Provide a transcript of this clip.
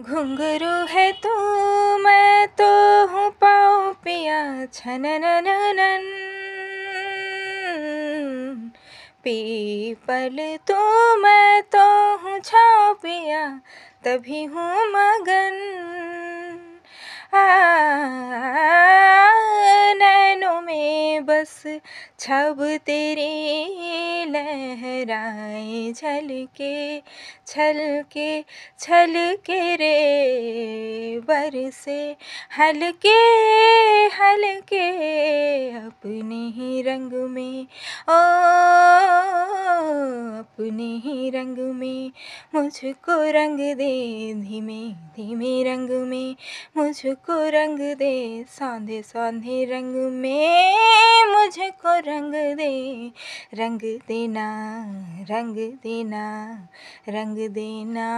घुंगरू है तू मैं तो हूँ पाओ पिया छनन पीपल तू मैं तो हूँ छाओ पिया तभी हूँ मगन बस छब तेरे लहराए झलके छलके छलके रे बर से हलके हलके अपने ही रंग में ओ अपने ही रंग में मुझको रंग दे धीमे धीमे रंग में मुझको रंग दे सौंधे सौंधे रंग में मुझको रंग दे रंग देना रंग देना रंग देना